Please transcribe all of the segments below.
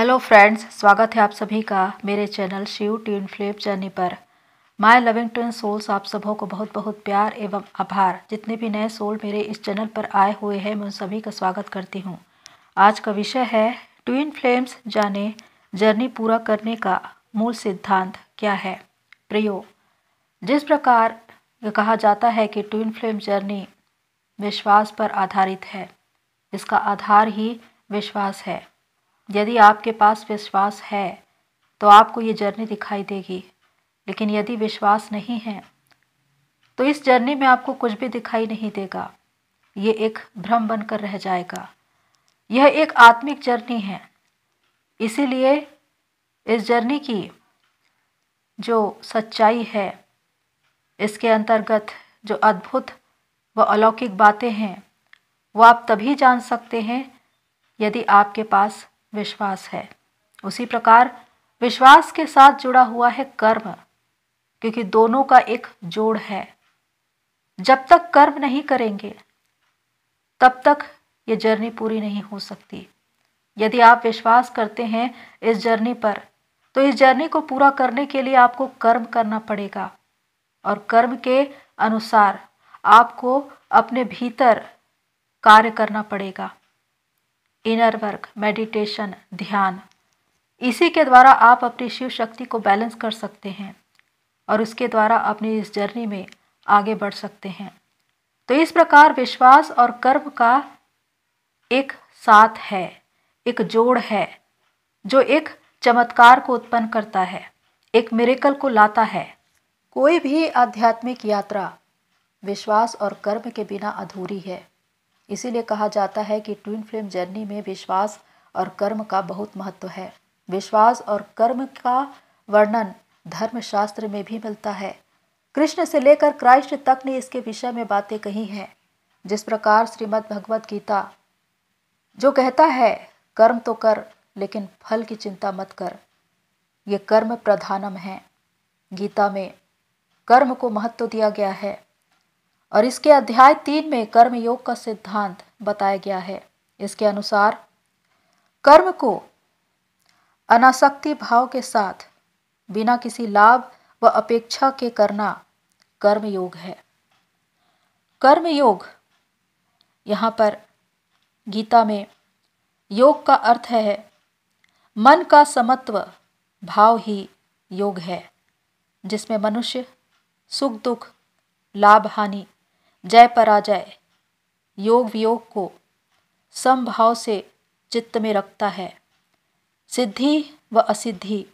hello friends स्वागत है आप सभी का मेरे channel Shiv tune flip journey पर माय लविंग ट्विन सोल्स आप सबों को बहुत बहुत प्यार एवं आभार जितने भी नए सोल मेरे इस चैनल पर आए हुए हैं मैं उन सभी का स्वागत करती हूँ आज का विषय है ट्विन फ्लेम्स जाने जर्नी पूरा करने का मूल सिद्धांत क्या है प्रियो जिस प्रकार कहा जाता है कि ट्विन फ्लेम जर्नी विश्वास पर आधारित है इसका आधार ही विश्वास है यदि आपके पास विश्वास है तो आपको ये जर्नी दिखाई देगी लेकिन यदि विश्वास नहीं है तो इस जर्नी में आपको कुछ भी दिखाई नहीं देगा ये एक भ्रम बनकर रह जाएगा यह एक आत्मिक जर्नी है इसीलिए इस जर्नी की जो सच्चाई है इसके अंतर्गत जो अद्भुत व अलौकिक बातें हैं वो आप तभी जान सकते हैं यदि आपके पास विश्वास है उसी प्रकार विश्वास के साथ जुड़ा हुआ है कर्म क्योंकि दोनों का एक जोड़ है जब तक कर्म नहीं करेंगे तब तक ये जर्नी पूरी नहीं हो सकती यदि आप विश्वास करते हैं इस जर्नी पर तो इस जर्नी को पूरा करने के लिए आपको कर्म करना पड़ेगा और कर्म के अनुसार आपको अपने भीतर कार्य करना पड़ेगा इनर वर्क मेडिटेशन ध्यान इसी के द्वारा आप अपनी शिव शक्ति को बैलेंस कर सकते हैं और उसके द्वारा अपनी इस जर्नी में आगे बढ़ सकते हैं तो इस प्रकार विश्वास और कर्म का एक साथ है एक जोड़ है जो एक चमत्कार को उत्पन्न करता है एक मेरेकल को लाता है कोई भी आध्यात्मिक यात्रा विश्वास और कर्म के बिना अधूरी है इसीलिए कहा जाता है कि ट्विन फ्लेम जर्नी में विश्वास और कर्म का बहुत महत्व है विश्वास और कर्म का वर्णन धर्मशास्त्र में भी मिलता है कृष्ण से लेकर क्राइस्ट तक ने इसके विषय में बातें कही हैं जिस प्रकार श्रीमद् भगवत गीता जो कहता है कर्म तो कर लेकिन फल की चिंता मत कर ये कर्म प्रधानम है गीता में कर्म को महत्व दिया गया है और इसके अध्याय तीन में कर्म योग का सिद्धांत बताया गया है इसके अनुसार कर्म को अनासक्ति भाव के साथ बिना किसी लाभ व अपेक्षा के करना कर्म योग है कर्म योग यहाँ पर गीता में योग का अर्थ है मन का समत्व भाव ही योग है जिसमें मनुष्य सुख दुख लाभ हानि जय पराजय योग वियोग को समभाव से चित्त में रखता है सिद्धि व असिद्धि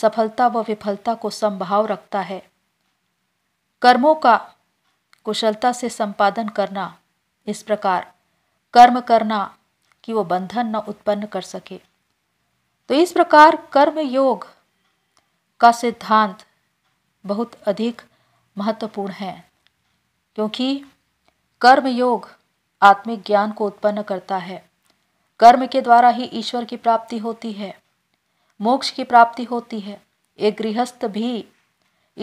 सफलता व विफलता को समभाव रखता है कर्मों का कुशलता से संपादन करना इस प्रकार कर्म करना कि वो बंधन न उत्पन्न कर सके तो इस प्रकार कर्म योग का सिद्धांत बहुत अधिक महत्वपूर्ण है क्योंकि कर्म योग आत्मिक ज्ञान को उत्पन्न करता है कर्म के द्वारा ही ईश्वर की प्राप्ति होती है मोक्ष की प्राप्ति होती है एक गृहस्थ भी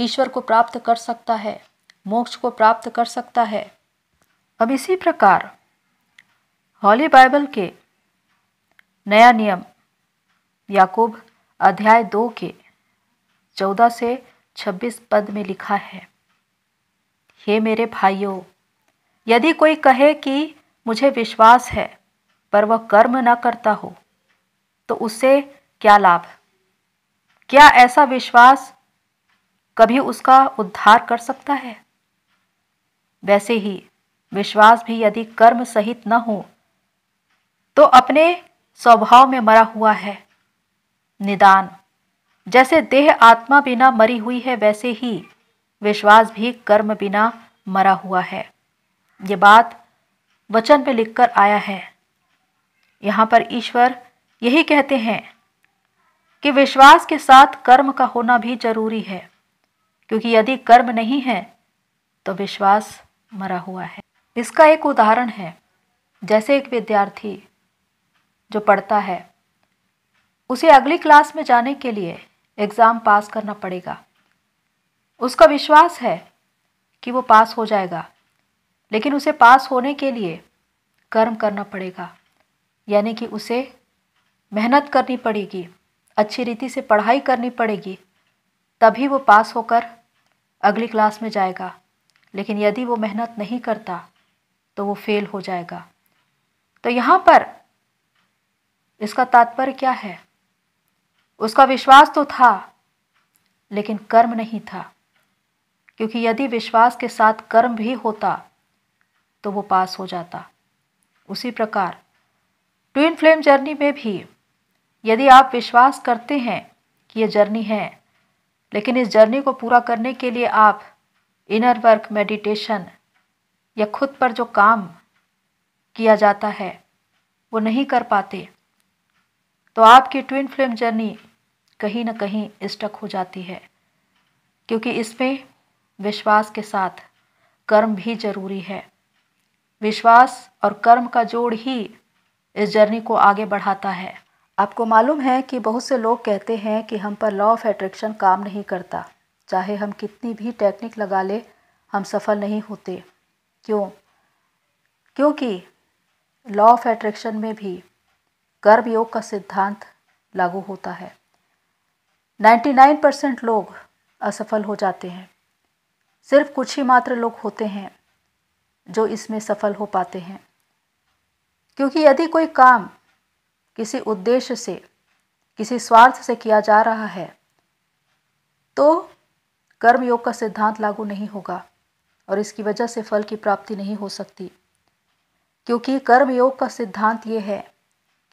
ईश्वर को प्राप्त कर सकता है मोक्ष को प्राप्त कर सकता है अब इसी प्रकार हॉली बाइबल के नया नियम याकूब अध्याय दो के चौदह से छब्बीस पद में लिखा है हे मेरे भाइयों यदि कोई कहे कि मुझे विश्वास है पर वह कर्म न करता हो तो उससे क्या लाभ क्या ऐसा विश्वास कभी उसका उद्धार कर सकता है वैसे ही विश्वास भी यदि कर्म सहित न हो तो अपने स्वभाव में मरा हुआ है निदान जैसे देह आत्मा बिना मरी हुई है वैसे ही विश्वास भी कर्म बिना मरा हुआ है ये बात वचन में लिखकर आया है यहाँ पर ईश्वर यही कहते हैं कि विश्वास के साथ कर्म का होना भी जरूरी है क्योंकि यदि कर्म नहीं है तो विश्वास मरा हुआ है इसका एक उदाहरण है जैसे एक विद्यार्थी जो पढ़ता है उसे अगली क्लास में जाने के लिए एग्ज़ाम पास करना पड़ेगा उसका विश्वास है कि वो पास हो जाएगा लेकिन उसे पास होने के लिए कर्म करना पड़ेगा यानी कि उसे मेहनत करनी पड़ेगी अच्छी रीति से पढ़ाई करनी पड़ेगी तभी वो पास होकर अगली क्लास में जाएगा लेकिन यदि वो मेहनत नहीं करता तो वो फेल हो जाएगा तो यहाँ पर इसका तात्पर्य क्या है उसका विश्वास तो था लेकिन कर्म नहीं था क्योंकि यदि विश्वास के साथ कर्म भी होता तो वो पास हो जाता उसी प्रकार ट्विन फ्लेम जर्नी में भी यदि आप विश्वास करते हैं कि ये जर्नी है लेकिन इस जर्नी को पूरा करने के लिए आप इनर वर्क मेडिटेशन या खुद पर जो काम किया जाता है वो नहीं कर पाते तो आपकी ट्विन फ्लेम जर्नी कहीं ना कहीं स्टक हो जाती है क्योंकि इसमें विश्वास के साथ कर्म भी जरूरी है विश्वास और कर्म का जोड़ ही इस जर्नी को आगे बढ़ाता है आपको मालूम है कि बहुत से लोग कहते हैं कि हम पर लॉ ऑफ एट्रैक्शन काम नहीं करता चाहे हम कितनी भी टेक्निक लगा ले हम सफल नहीं होते क्यों क्योंकि लॉ ऑफ एट्रैक्शन में भी कर्म योग का सिद्धांत लागू होता है 99 परसेंट लोग असफल हो जाते हैं सिर्फ कुछ ही मात्र लोग होते हैं जो इसमें सफल हो पाते हैं क्योंकि यदि कोई काम किसी उद्देश्य से किसी स्वार्थ से किया जा रहा है तो कर्मयोग का सिद्धांत लागू नहीं होगा और इसकी वजह से फल की प्राप्ति नहीं हो सकती क्योंकि कर्मयोग का सिद्धांत ये है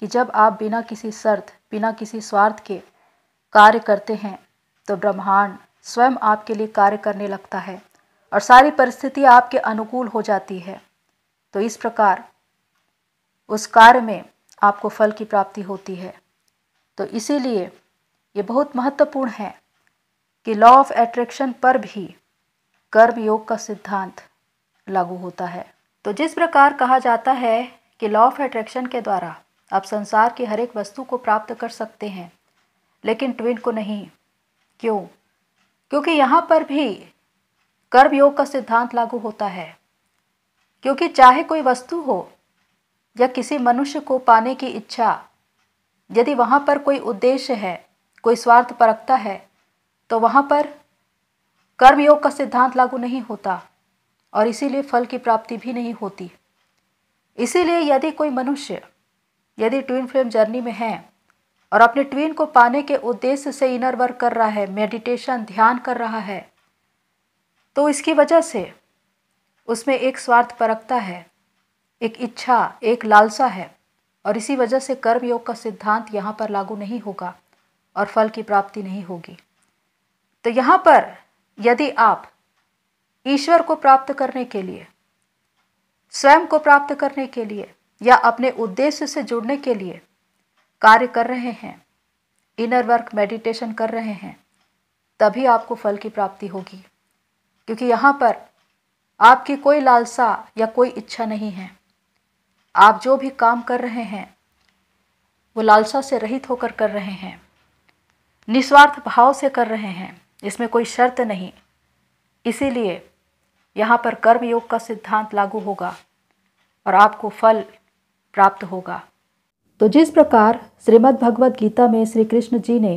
कि जब आप बिना किसी शर्त बिना किसी स्वार्थ के कार्य करते हैं तो ब्रह्मांड स्वयं आपके लिए कार्य करने लगता है और सारी परिस्थिति आपके अनुकूल हो जाती है तो इस प्रकार उस कार्य में आपको फल की प्राप्ति होती है तो इसीलिए ये बहुत महत्वपूर्ण है कि लॉ ऑफ एट्रैक्शन पर भी कर्म योग का सिद्धांत लागू होता है तो जिस प्रकार कहा जाता है कि लॉ ऑफ एट्रैक्शन के द्वारा आप संसार की हर एक वस्तु को प्राप्त कर सकते हैं लेकिन ट्विन को नहीं क्यों क्योंकि यहाँ पर भी कर्म योग का सिद्धांत लागू होता है क्योंकि चाहे कोई वस्तु हो या किसी मनुष्य को पाने की इच्छा यदि वहाँ पर कोई उद्देश्य है कोई स्वार्थ परखता है तो वहाँ पर कर्म योग का सिद्धांत लागू नहीं होता और इसीलिए फल की प्राप्ति भी नहीं होती इसीलिए यदि कोई मनुष्य यदि ट्विन फ्लेम जर्नी में है और अपने ट्वीन को पाने के उद्देश्य से इनर वर्क कर रहा है मेडिटेशन ध्यान कर रहा है तो इसकी वजह से उसमें एक स्वार्थ परखता है एक इच्छा एक लालसा है और इसी वजह से कर्म योग का सिद्धांत यहाँ पर लागू नहीं होगा और फल की प्राप्ति नहीं होगी तो यहाँ पर यदि आप ईश्वर को प्राप्त करने के लिए स्वयं को प्राप्त करने के लिए या अपने उद्देश्य से जुड़ने के लिए कार्य कर रहे हैं इनर वर्क मेडिटेशन कर रहे हैं तभी आपको फल की प्राप्ति होगी क्योंकि यहाँ पर आपकी कोई लालसा या कोई इच्छा नहीं है आप जो भी काम कर रहे हैं वो लालसा से रहित होकर कर रहे हैं निस्वार्थ भाव से कर रहे हैं इसमें कोई शर्त नहीं इसीलिए यहाँ पर कर्म योग का सिद्धांत लागू होगा और आपको फल प्राप्त होगा तो जिस प्रकार श्रीमद् भगवद गीता में श्री कृष्ण जी ने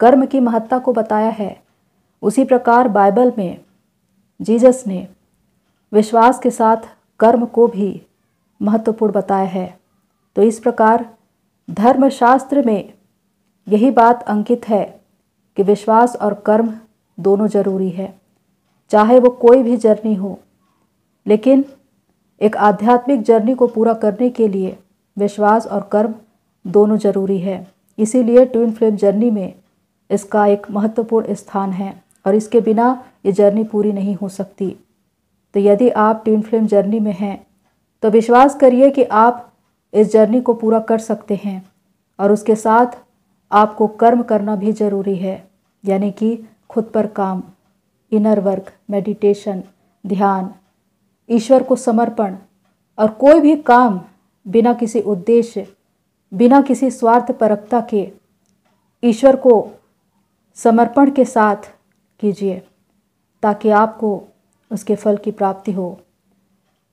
कर्म की महत्ता को बताया है उसी प्रकार बाइबल में जीसस ने विश्वास के साथ कर्म को भी महत्वपूर्ण बताया है तो इस प्रकार धर्मशास्त्र में यही बात अंकित है कि विश्वास और कर्म दोनों जरूरी है चाहे वो कोई भी जर्नी हो लेकिन एक आध्यात्मिक जर्नी को पूरा करने के लिए विश्वास और कर्म दोनों जरूरी है इसीलिए ट्विन फ्लेम जर्नी में इसका एक महत्वपूर्ण स्थान है और इसके बिना ये जर्नी पूरी नहीं हो सकती तो यदि आप ट्विन फ्लेम जर्नी में हैं तो विश्वास करिए कि आप इस जर्नी को पूरा कर सकते हैं और उसके साथ आपको कर्म करना भी ज़रूरी है यानी कि खुद पर काम इनर वर्क मेडिटेशन ध्यान ईश्वर को समर्पण और कोई भी काम बिना किसी उद्देश्य बिना किसी स्वार्थ परकता के ईश्वर को समर्पण के साथ कीजिए ताकि आपको उसके फल की प्राप्ति हो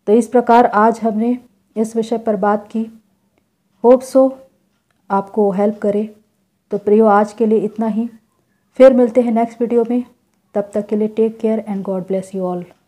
तो इस प्रकार आज हमने इस विषय पर बात की होप सो आपको हेल्प करे तो प्रियो आज के लिए इतना ही फिर मिलते हैं नेक्स्ट वीडियो में तब तक के लिए take care and God bless you all